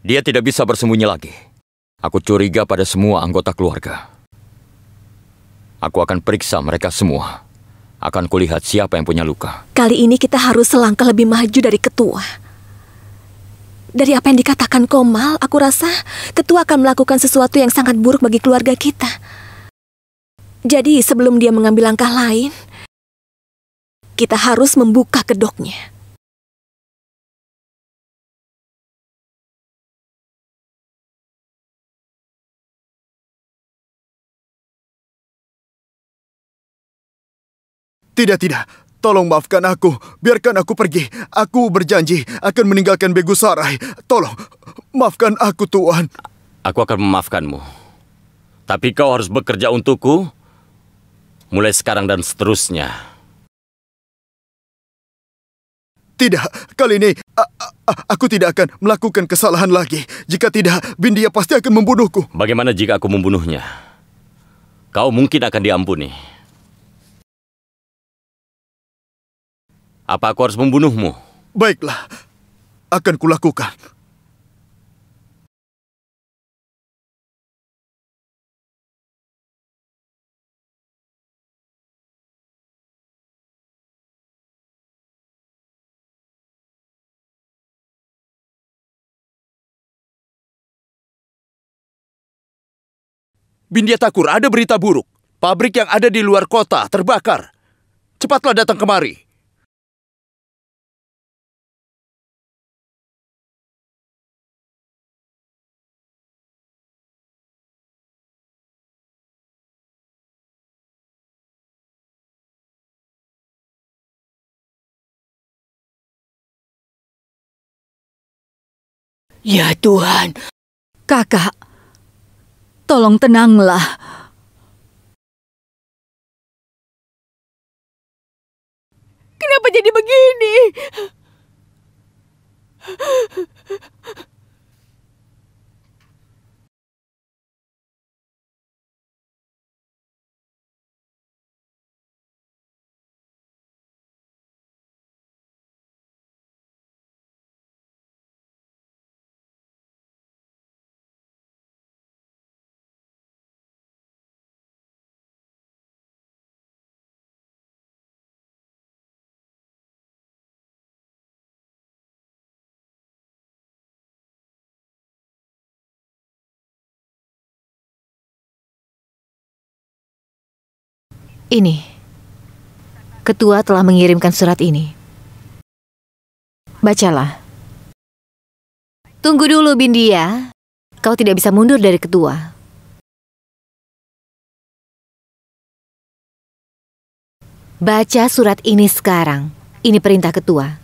Dia tidak bisa bersembunyi lagi. Aku curiga pada semua anggota keluarga. Aku akan periksa mereka semua. Akan kulihat siapa yang punya luka. Kali ini kita harus selangkah lebih maju dari ketua. Dari apa yang dikatakan Komal, aku rasa ketua akan melakukan sesuatu yang sangat buruk bagi keluarga kita. Jadi sebelum dia mengambil langkah lain, kita harus membuka kedoknya. Tidak, tidak. Tolong maafkan aku. Biarkan aku pergi. Aku berjanji akan meninggalkan Begu Sarai. Tolong, maafkan aku, Tuhan. Aku akan memaafkanmu. Tapi kau harus bekerja untukku mulai sekarang dan seterusnya. Tidak, kali ini aku tidak akan melakukan kesalahan lagi. Jika tidak, Bindia pasti akan membunuhku. Bagaimana jika aku membunuhnya? Kau mungkin akan diampuni. Apa aku harus membunuhmu? Baiklah, akan kulakukan. Bindia Takur, ada berita buruk. Pabrik yang ada di luar kota terbakar. Cepatlah datang kemari. Ya Tuhan, kakak, tolong tenanglah. Kenapa jadi begini? Ini. Ketua telah mengirimkan surat ini. Bacalah. Tunggu dulu, Bindia. Kau tidak bisa mundur dari ketua. Baca surat ini sekarang. Ini perintah ketua.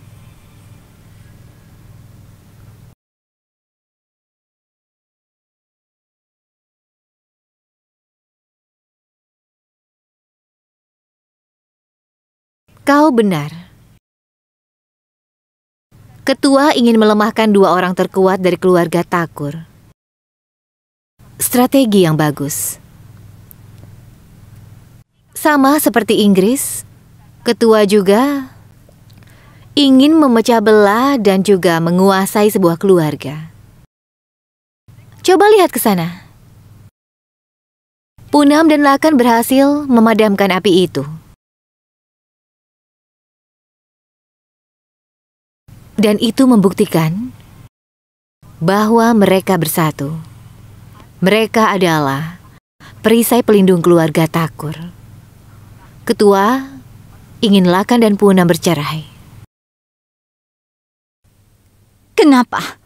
Kau benar. Ketua ingin melemahkan dua orang terkuat dari keluarga Takur. Strategi yang bagus. Sama seperti Inggris, ketua juga ingin memecah belah dan juga menguasai sebuah keluarga. Coba lihat ke sana. Punam dan Lakan berhasil memadamkan api itu. Dan itu membuktikan bahwa mereka bersatu. Mereka adalah perisai pelindung keluarga Takur. Ketua ingin Lakan dan Puna bercerai. Kenapa?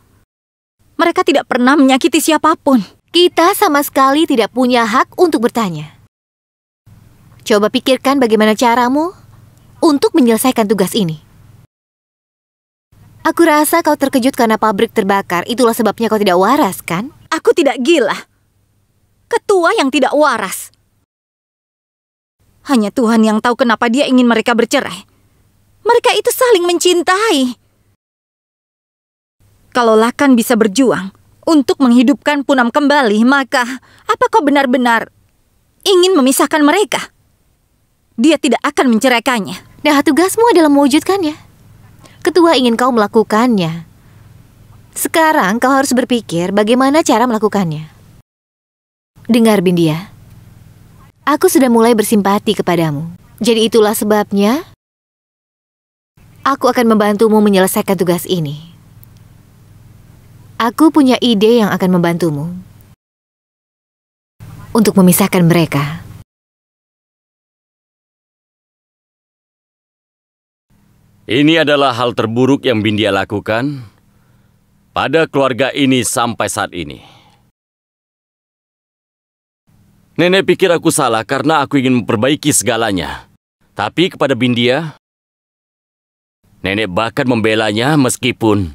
Mereka tidak pernah menyakiti siapapun. Kita sama sekali tidak punya hak untuk bertanya. Coba pikirkan bagaimana caramu untuk menyelesaikan tugas ini. Aku rasa kau terkejut karena pabrik terbakar. Itulah sebabnya kau tidak waras, kan? Aku tidak gila. Ketua yang tidak waras. Hanya Tuhan yang tahu kenapa dia ingin mereka bercerai. Mereka itu saling mencintai. Kalau Lakan bisa berjuang untuk menghidupkan Punam kembali, maka apa kau benar-benar ingin memisahkan mereka? Dia tidak akan menceraikannya. Nah, tugasmu adalah mewujudkannya ketua ingin kau melakukannya. Sekarang kau harus berpikir bagaimana cara melakukannya. Dengar, Bindia. Aku sudah mulai bersimpati kepadamu. Jadi itulah sebabnya aku akan membantumu menyelesaikan tugas ini. Aku punya ide yang akan membantumu untuk memisahkan mereka. Ini adalah hal terburuk yang Bindia lakukan pada keluarga ini sampai saat ini. Nenek pikir aku salah karena aku ingin memperbaiki segalanya. Tapi kepada Bindia, nenek bahkan membelanya meskipun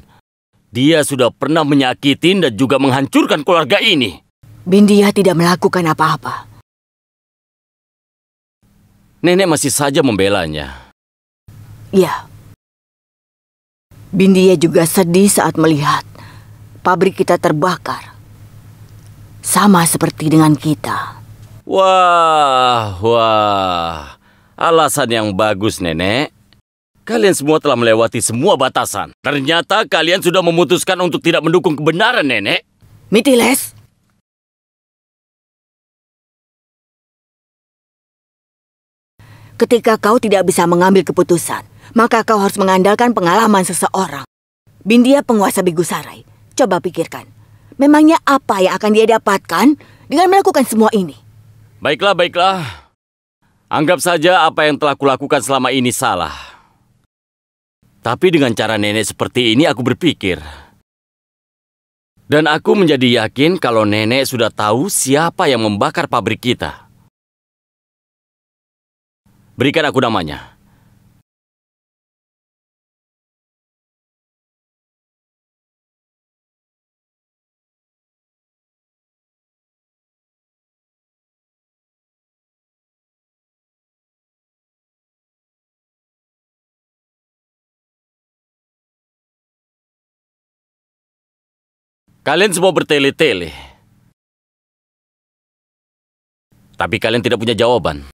dia sudah pernah menyakiti dan juga menghancurkan keluarga ini. Bindia tidak melakukan apa-apa. Nenek masih saja membelanya. Ya, Bindiya juga sedih saat melihat pabrik kita terbakar. Sama seperti dengan kita. Wah, wah. Alasan yang bagus, Nenek. Kalian semua telah melewati semua batasan. Ternyata kalian sudah memutuskan untuk tidak mendukung kebenaran, Nenek. Mitiles. Ketika kau tidak bisa mengambil keputusan, maka kau harus mengandalkan pengalaman seseorang. Bindia penguasa Bigu Sarai. Coba pikirkan, memangnya apa yang akan dia dapatkan dengan melakukan semua ini? Baiklah, baiklah. Anggap saja apa yang telah kulakukan selama ini salah. Tapi dengan cara nenek seperti ini aku berpikir. Dan aku menjadi yakin kalau nenek sudah tahu siapa yang membakar pabrik kita. Berikan aku namanya. Kalian semua bertele-tele. Tapi kalian tidak punya jawaban.